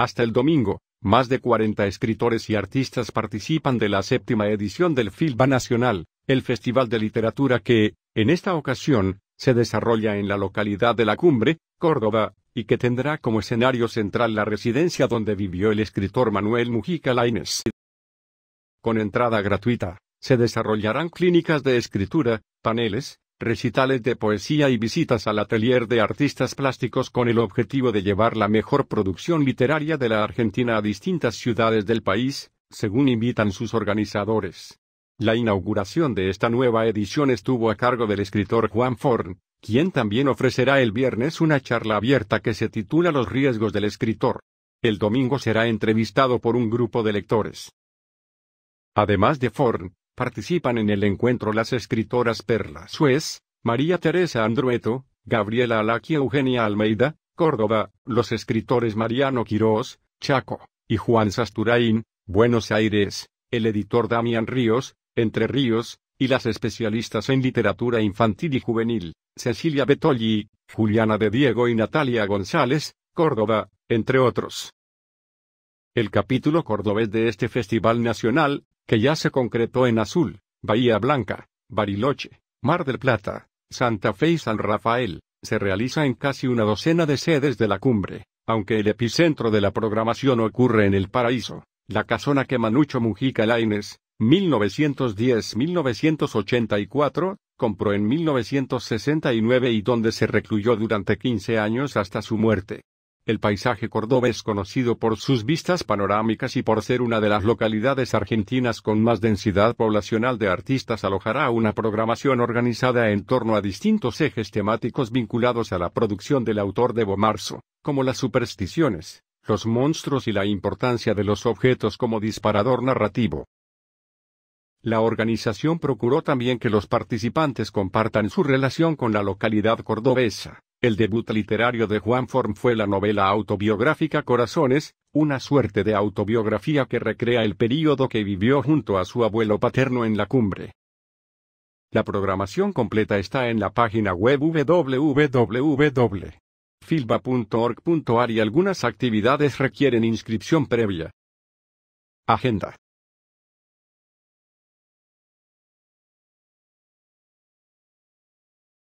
Hasta el domingo, más de 40 escritores y artistas participan de la séptima edición del Filba Nacional, el Festival de Literatura que, en esta ocasión, se desarrolla en la localidad de La Cumbre, Córdoba, y que tendrá como escenario central la residencia donde vivió el escritor Manuel Mujica Laines. Con entrada gratuita, se desarrollarán clínicas de escritura, paneles, recitales de poesía y visitas al atelier de artistas plásticos con el objetivo de llevar la mejor producción literaria de la Argentina a distintas ciudades del país, según invitan sus organizadores. La inauguración de esta nueva edición estuvo a cargo del escritor Juan Forn, quien también ofrecerá el viernes una charla abierta que se titula Los riesgos del escritor. El domingo será entrevistado por un grupo de lectores. Además de Forn, participan en el encuentro las escritoras Perla Suez, María Teresa Andrueto, Gabriela Alaquia Eugenia Almeida, Córdoba, los escritores Mariano Quirós, Chaco, y Juan Sasturain, Buenos Aires, el editor Damián Ríos, Entre Ríos, y las especialistas en literatura infantil y juvenil, Cecilia Betolli, Juliana de Diego y Natalia González, Córdoba, entre otros. El capítulo cordobés de este Festival Nacional, que ya se concretó en Azul, Bahía Blanca, Bariloche, Mar del Plata, Santa Fe y San Rafael, se realiza en casi una docena de sedes de la cumbre, aunque el epicentro de la programación ocurre en El Paraíso, la casona que Manucho Mujica Laines, 1910-1984, compró en 1969 y donde se recluyó durante 15 años hasta su muerte. El paisaje cordobés conocido por sus vistas panorámicas y por ser una de las localidades argentinas con más densidad poblacional de artistas alojará una programación organizada en torno a distintos ejes temáticos vinculados a la producción del autor de Bomarzo, como las supersticiones, los monstruos y la importancia de los objetos como disparador narrativo. La organización procuró también que los participantes compartan su relación con la localidad cordobesa el debut literario de Juan Form fue la novela autobiográfica Corazones, una suerte de autobiografía que recrea el período que vivió junto a su abuelo paterno en la cumbre. La programación completa está en la página web www.filba.org.ar y algunas actividades requieren inscripción previa. Agenda